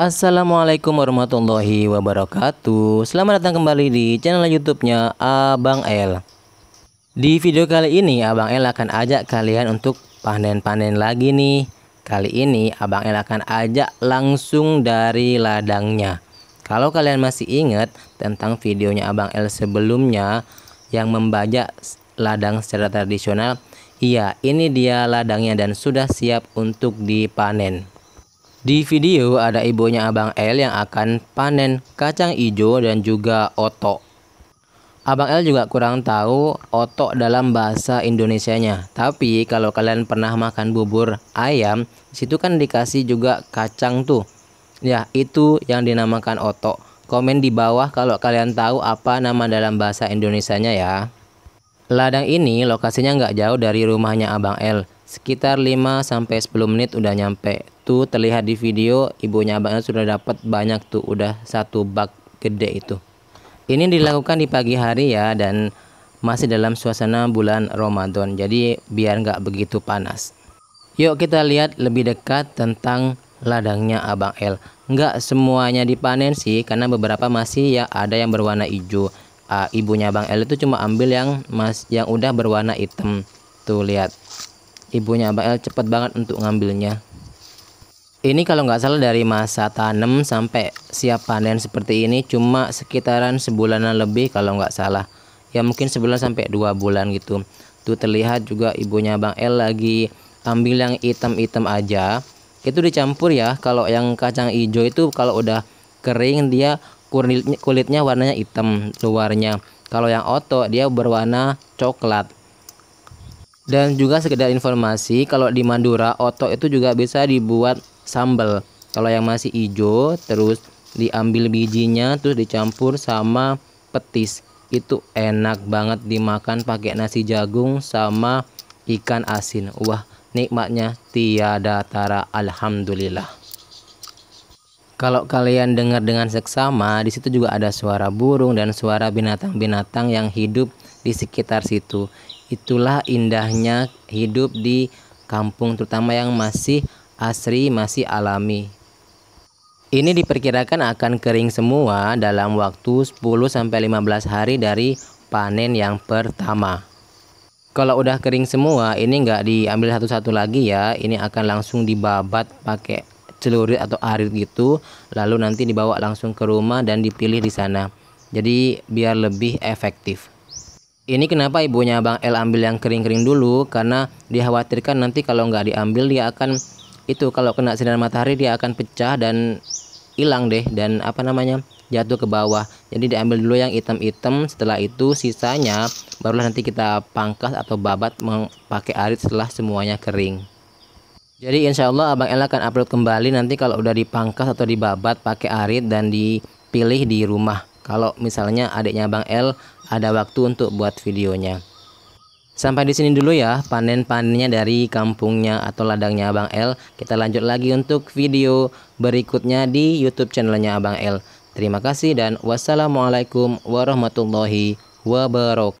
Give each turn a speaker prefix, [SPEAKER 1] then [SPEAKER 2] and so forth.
[SPEAKER 1] Assalamualaikum warahmatullahi wabarakatuh Selamat datang kembali di channel youtube-nya Abang El Di video kali ini Abang El akan ajak kalian untuk panen-panen lagi nih Kali ini Abang El akan ajak langsung dari ladangnya Kalau kalian masih ingat tentang videonya Abang El sebelumnya Yang membajak ladang secara tradisional Iya ini dia ladangnya dan sudah siap untuk dipanen di video ada ibunya Abang L yang akan panen kacang ijo dan juga otok. Abang L juga kurang tahu otok dalam bahasa Indonesianya. Tapi kalau kalian pernah makan bubur ayam, situ kan dikasih juga kacang tuh. Ya, itu yang dinamakan otok. Komen di bawah kalau kalian tahu apa nama dalam bahasa Indonesianya ya. Ladang ini lokasinya nggak jauh dari rumahnya Abang L. Sekitar 5 sampai 10 menit udah nyampe. Tuh terlihat di video ibunya Abang L sudah dapat banyak tuh udah satu bak gede itu. Ini dilakukan di pagi hari ya dan masih dalam suasana bulan Ramadan. Jadi biar nggak begitu panas. Yuk kita lihat lebih dekat tentang ladangnya Abang L. Nggak semuanya dipanen sih karena beberapa masih ya ada yang berwarna hijau uh, ibunya Bang El itu cuma ambil yang mas yang udah berwarna hitam. Tuh lihat. Ibunya Bang El cepet banget untuk ngambilnya. Ini kalau nggak salah dari masa tanam sampai siap panen seperti ini cuma sekitaran sebulanan lebih kalau nggak salah. Ya mungkin sebulan sampai dua bulan gitu. Tuh terlihat juga ibunya Bang El lagi ambil yang hitam-hitam aja. Itu dicampur ya. Kalau yang kacang hijau itu kalau udah kering dia kulitnya, kulitnya warnanya hitam luarnya. Kalau yang oto dia berwarna coklat. Dan juga sekedar informasi kalau di Madura oto itu juga bisa dibuat sambal. Kalau yang masih hijau terus diambil bijinya terus dicampur sama petis. Itu enak banget dimakan pakai nasi jagung sama ikan asin. Wah, nikmatnya tiada tara alhamdulillah. Kalau kalian dengar dengan seksama, di situ juga ada suara burung dan suara binatang-binatang yang hidup di sekitar situ. Itulah indahnya hidup di kampung terutama yang masih asri, masih alami. Ini diperkirakan akan kering semua dalam waktu 10 15 hari dari panen yang pertama. Kalau udah kering semua, ini nggak diambil satu-satu lagi ya. Ini akan langsung dibabat pakai celurit atau arit gitu lalu nanti dibawa langsung ke rumah dan dipilih di sana jadi biar lebih efektif ini kenapa ibunya Bang L ambil yang kering-kering dulu karena dikhawatirkan nanti kalau nggak diambil dia akan itu kalau kena sinar matahari dia akan pecah dan hilang deh dan apa namanya jatuh ke bawah jadi diambil dulu yang hitam-hitam setelah itu sisanya barulah nanti kita pangkas atau babat pakai arit setelah semuanya kering jadi insya Allah Abang El akan upload kembali nanti kalau udah dipangkas atau dibabat pakai arit dan dipilih di rumah. Kalau misalnya adiknya Abang El ada waktu untuk buat videonya. Sampai di sini dulu ya panen-panennya dari kampungnya atau ladangnya Abang El. Kita lanjut lagi untuk video berikutnya di YouTube channelnya Abang El. Terima kasih dan wassalamualaikum warahmatullahi wabarakatuh.